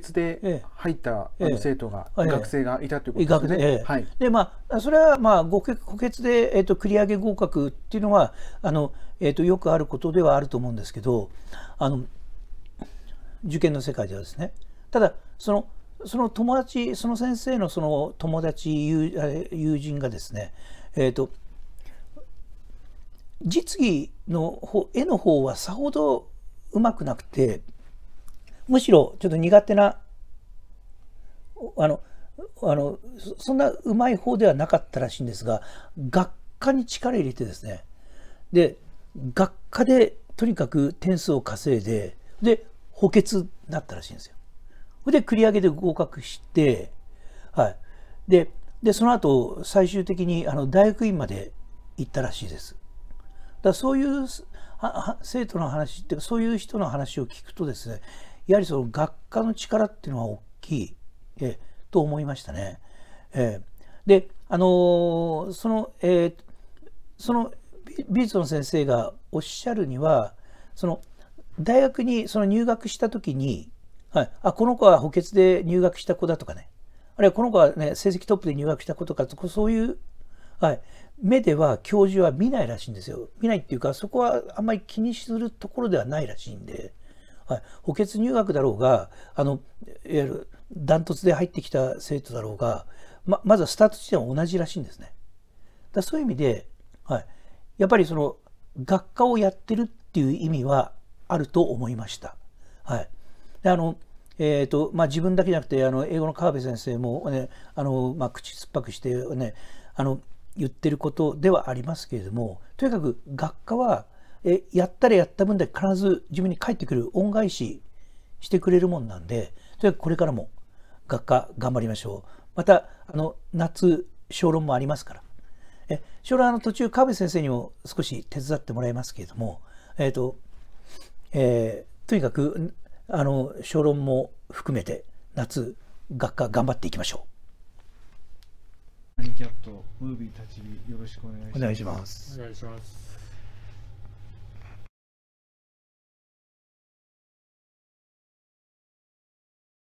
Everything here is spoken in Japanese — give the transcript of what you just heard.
欠で入った生徒が、学生がいたということですね。はい、でまあそれはまあ補欠でえっ、ー、と繰り上げ合格っていうのはあのえっ、ー、とよくあることではあると思うんですけど、あの受験の世界ではですね。ただそのその友達その先生のその友達友友人がですね、えっ、ー、と実技の方絵の方はさほどうまくなくてむしろちょっと苦手なあのあのそんなうまい方ではなかったらしいんですが学科に力入れてですねで学科でとにかく点数を稼いでで補欠なったらしいんですよ。で繰り上げで合格して、はい、ででその後最終的にあの大学院まで行ったらしいです。だそういう生徒の話ってそういう人の話を聞くとですねやはりその学科の力っていうのは大きい、えと思いましたね。えで、あのー、その、えー、その美術の先生がおっしゃるには、その大学にその入学した時に、はい、あこの子は補欠で入学した子だとかね、あるいはこの子は、ね、成績トップで入学した子とか、そういう、はい、目では教授は見ないらしいんですよ。見ないっていうか、そこはあんまり気にするところではないらしいんで。はい、補欠入学だろうがあのいわゆるダントツで入ってきた生徒だろうがままずはスタート地点は同じらしいんですね。だそういう意味で、はい、やっぱりその学科をやってるっていう意味はあると思いました。はい、であのえーとまあ、自分だけじゃなくてあの英語の川辺先生もね、ねあのまあ、口酸っぱくして、ね、あの言ってることではありますけれどもとにかく学科はえやったらやった分で必ず自分に返ってくる恩返ししてくれるもんなんでとにかくこれからも学科頑張りましょうまたあの夏小論もありますからえ小論あの途中川辺先生にも少し手伝ってもらいますけれどもえっ、ー、と、えー、とにかくあの小論も含めて夏学科頑張っていきましょう。ハニキャットムービー立ちよろしくお願いします。お願いします。